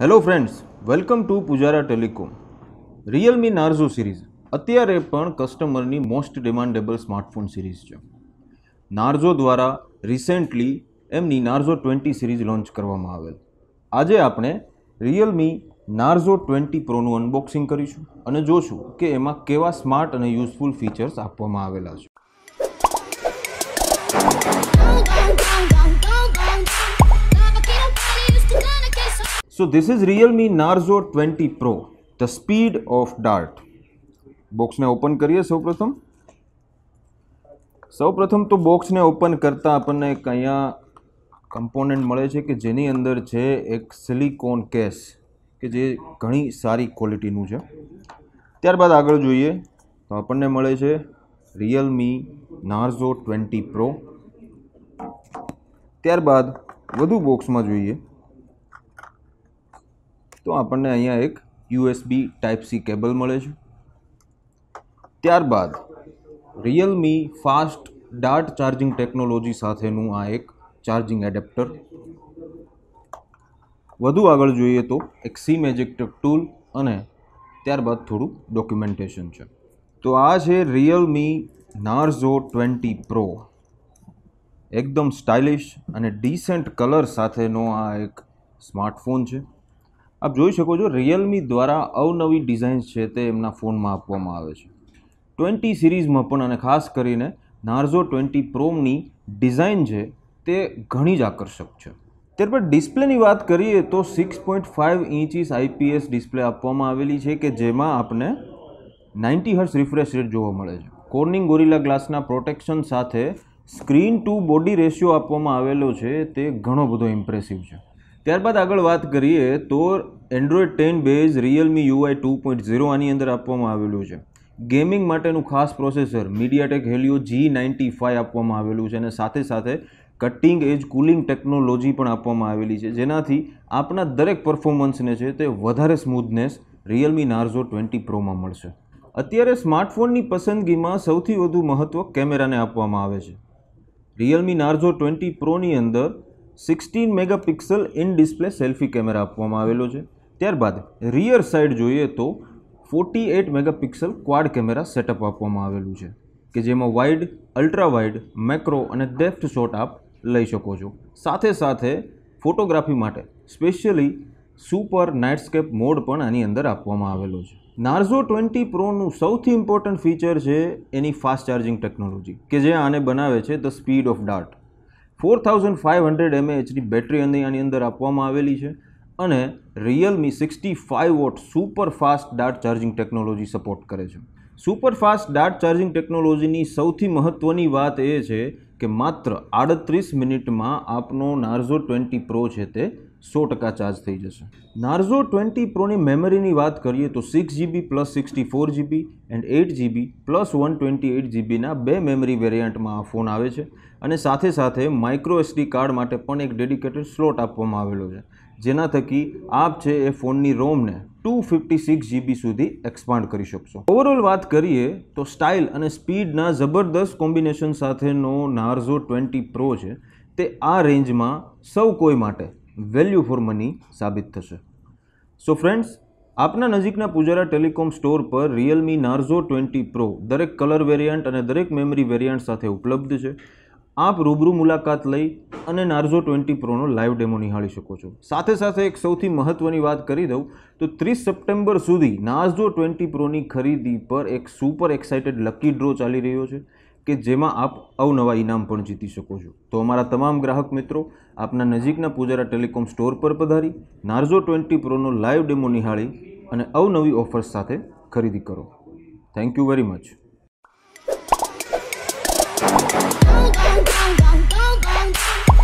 Hello friends welcome to Pujara Telecom Realme Narzo series અત્યારે પણ કસ્ટમરની મોસ્ટ ડિમાન્ડેબલ સ્માર્ટફોન સિરીઝ છે નાર્ઝો દ્વારા રિસેન્ટલી એમની નાર્ઝો ટ્વેન્ટી સિરીઝ લોન્ચ કરવામાં આવેલ આજે આપણે રિયલમી નાર્ઝો ટ્વેન્ટી પ્રોનું અનબોક્સિંગ કરીશું અને જોશું કે એમાં કેવા સ્માર્ટ અને યુઝફુલ ફીચર્સ આપવામાં આવેલા છે So this is Realme Narzo 20 Pro, the speed of Dart. બોક્સને ઓપન કરીએ સૌપ્રથમ સૌપ્રથમ તો બોક્સને ઓપન કરતાં આપણને એક કમ્પોનન્ટ મળે છે કે જેની અંદર છે એક સિલિકોન કેસ કે જે ઘણી સારી ક્વોલિટીનું છે ત્યારબાદ આગળ જોઈએ તો આપણને મળે છે રિયલમી નાર્ઝો ટ્વેન્ટી પ્રો ત્યારબાદ વધુ બોક્સમાં જોઈએ તો આપણને અહીંયા એક યુએસબી ટાઈપ સી કેબલ મળે છે ત્યારબાદ Realme fast Dart charging technology સાથેનું આ એક ચાર્જિંગ એડેપ્ટર વધુ આગળ જોઈએ તો એક સી મેજિક ટૂલ અને ત્યારબાદ થોડું ડોક્યુમેન્ટેશન છે તો આ છે રિયલમી નાર્ઝો ટ્વેન્ટી પ્રો એકદમ સ્ટાઇલિશ અને ડિસેન્ટ કલર સાથેનો આ એક સ્માર્ટફોન છે આપ જોઈ શકો છો રિયલમી દ્વારા અવનવી ડિઝાઇન્સ છે તે એમના ફોનમાં આપવામાં આવે છે ટ્વેન્ટી સિરીઝમાં પણ અને ખાસ કરીને નાર્ઝો ટ્વેન્ટી પ્રોમની ડિઝાઇન છે તે ઘણી જ આકર્ષક છે ત્યારબાદ ડિસ્પ્લેની વાત કરીએ તો six point five inches IPS display આપવામાં આવેલી છે કે જેમાં આપણે નાઇન્ટી હર્ટ્સ રિફ્રેશ રેટ જોવા મળે છે કોર્નિંગ ગોરિલા ગ્લાસના પ્રોટેક્શન સાથે સ્ક્રીન ટુ બોડી રેશિયો આપવામાં આવેલો છે તે ઘણો બધો ઇમ્પ્રેસિવ છે ત્યારબાદ આગળ વાત કરીએ તો Android ten base Realme UI two point zero આની અંદર આપવામાં આવેલું છે ગેમિંગ માટેનું ખાસ processor MediaTek Helio G ninety five આપવામાં આવેલું છે અને સાથે સાથે કટિંગ એજ કુલિંગ ટેકનોલોજી પણ આપવામાં આવેલી છે જેનાથી આપણા દરેક પરફોર્મન્સને છે તે વધારે સ્મૂથનેસ રિયલમી નાર્ઝો ટ્વેન્ટી પ્રોમાં મળશે અત્યારે સ્માર્ટફોનની પસંદગીમાં સૌથી વધુ મહત્ત્વ કેમેરાને આપવામાં આવે છે રિયલમી નાર્ઝો ટ્વેન્ટી પ્રોની અંદર sixteen megapixel in display selfie camera આપવામાં આવેલો છે ત્યારબાદ રિયર સાઇડ જોઈએ તો forty eight megapixel quad camera setup આપવામાં આવેલું છે કે જેમાં વાઇડ અલ્ટ્રા વાઇડ મેક્રો અને ડેપ્થ શોટ આપ લઈ શકો છો સાથે સાથે ફોટોગ્રાફી માટે સ્પેશિયલી સુપર નાઇટસ્કેપ મોડ પણ આની અંદર આપવામાં આવેલો છે નાર્ઝો ટ્વેન્ટી પ્રોનું સૌથી ઇમ્પોર્ટન્ટ ફીચર છે એની ફાસ્ટ ચાર્જિંગ ટેકનોલોજી કે જે આને બનાવે છે the speed of Dart four thousand five hundred એમએએચની બેટરી આની અંદર આપવામાં આવેલી છે અને Realme sixty five watt super fast Dart charging technology support કરે છે સુપર ફાસ્ટ ડાર્ટ ચાર્જિંગ ટેકનોલોજીની સૌથી મહત્ત્વની વાત એ છે કે માત્ર આડત્રીસ મિનિટમાં આપનો નાર્ઝો ટ્વેન્ટી પ્રો છે તે સો ટકા ચાર્જ થઈ જશે નાર્ઝો ટ્વેન્ટી પ્રોની મેમરીની વાત કરીએ તો six GB plus sixty four GB and eight GB plus one twenty eight જીબીના બે મેમરી વેરિયન્ટમાં આ ફોન આવે છે અને સાથે સાથે માઇક્રો એસડી કાર્ડ માટે પણ એક ડેડિકેટેડ સ્લોટ આપવામાં આવેલો છે જેના થકી આપ છે એ ફોનની રોમને ટુ ફિફ્ટી સિક્સ જીબી સુધી એક્સપાન્ડ કરી શકશો ઓવરઓલ વાત કરીએ તો સ્ટાઇલ અને સ્પીડના જબરદસ્ત કોમ્બિનેશન સાથેનો નાર્ઝો ટ્વેન્ટી પ્રો છે તે આ રેન્જમાં સૌ કોઈ માટે વેલ્યુ ફોર મની સાબિત થશે સો ફ્રેન્ડ્સ આપના નજીકના પૂજારા ટેલિકોમ સ્ટોર પર રિયલમી નાર્ઝો ટ્વેન્ટી પ્રો દરેક કલર વેરિયન્ટ અને દરેક મેમરી વેરિયન્ટ સાથે ઉપલબ્ધ છે આપ રૂબરૂ મુલાકાત લઈ અને નાર્ઝો ટ્વેન્ટી પ્રોનો લાઈવ ડેમો નિહાળી શકો છો સાથે સાથે એક સૌથી મહત્ત્વની વાત કરી દઉં તો ત્રીસ સપ્ટેમ્બર સુધી નાર્ઝો ટ્વેન્ટી પ્રોની ખરીદી પર એક સુપર એક્સાઇટેડ લકી ડ્રો ચાલી રહ્યો છે કે જેમાં આપ અવનવા ઇનામ પણ જીતી શકો છો તો અમારા તમામ ગ્રાહક મિત્રો આપના નજીકના પૂજારા ટેલિકોમ સ્ટોર પર પધારી નાર્ઝો ટ્વેન્ટી પ્રોનો લાઈવ ડેમો નિહાળી અને અવનવી ઓફર્સ સાથે ખરીદી કરો thank you very much Down, down, down, down, down, down.